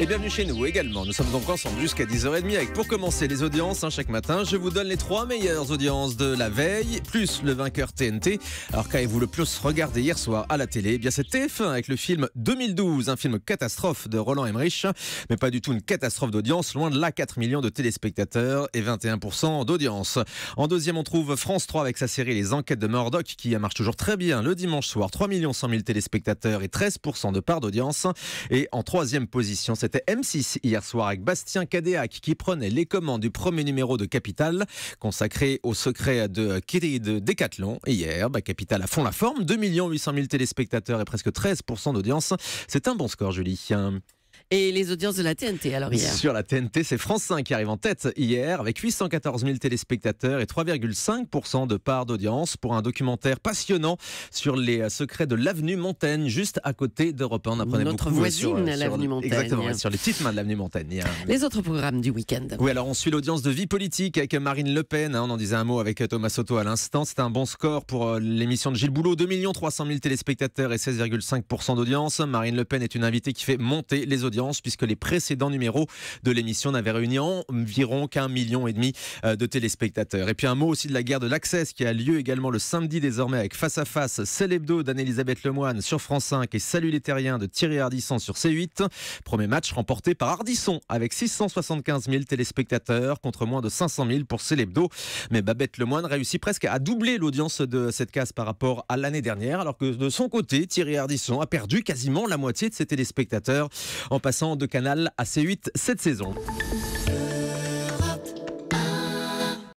Et bienvenue chez nous également. Nous sommes donc ensemble jusqu'à 10h30 avec pour commencer les audiences. Hein, chaque matin, je vous donne les trois meilleures audiences de la veille, plus le vainqueur TNT. Alors qu'avez-vous le plus regardé hier soir à la télé eh bien c'était fin 1 avec le film 2012, un film catastrophe de Roland Emmerich, mais pas du tout une catastrophe d'audience, loin de là 4 millions de téléspectateurs et 21% d'audience. En deuxième, on trouve France 3 avec sa série Les Enquêtes de Murdoch qui marche toujours très bien le dimanche soir, 3 millions 100 000 téléspectateurs et 13% de part d'audience. Et en troisième position, c'était M6 hier soir avec Bastien Cadéac qui prenait les commandes du premier numéro de Capital consacré au secret de Décathlon. de Decathlon. Hier, bah, Capital à fond la forme, 2 800 000 téléspectateurs et presque 13% d'audience. C'est un bon score, Julie et les audiences de la TNT alors hier. Sur la TNT, c'est France 5 qui arrive en tête hier avec 814 000 téléspectateurs et 3,5% de part d'audience pour un documentaire passionnant sur les euh, secrets de l'avenue Montaigne, juste à côté d'Europe 1. On apprenait Notre euh, voisine, euh, l'avenue Montaigne. Exactement, sur les petites mains de l'avenue Montaigne. Les autres programmes du week-end. Oui, alors on suit l'audience de Vie politique avec Marine Le Pen. Hein, on en disait un mot avec Thomas Soto à l'instant. c'est un bon score pour l'émission de Gilles Boulot. 2 300 000 téléspectateurs et 16,5% d'audience. Marine Le Pen est une invitée qui fait monter les audiences puisque les précédents numéros de l'émission n'avaient réuni environ qu'un million et demi euh, de téléspectateurs. Et puis un mot aussi de la guerre de l'accès qui a lieu également le samedi désormais avec Face à Face, C'est d'Anne-Elisabeth Lemoine sur France 5 et Salut les terriens de Thierry Hardisson sur C8. Premier match remporté par Hardisson avec 675 000 téléspectateurs contre moins de 500 000 pour C'est Mais Babette Lemoine réussit presque à doubler l'audience de cette case par rapport à l'année dernière alors que de son côté, Thierry Hardisson a perdu quasiment la moitié de ses téléspectateurs en passant de Canal à C8 cette saison.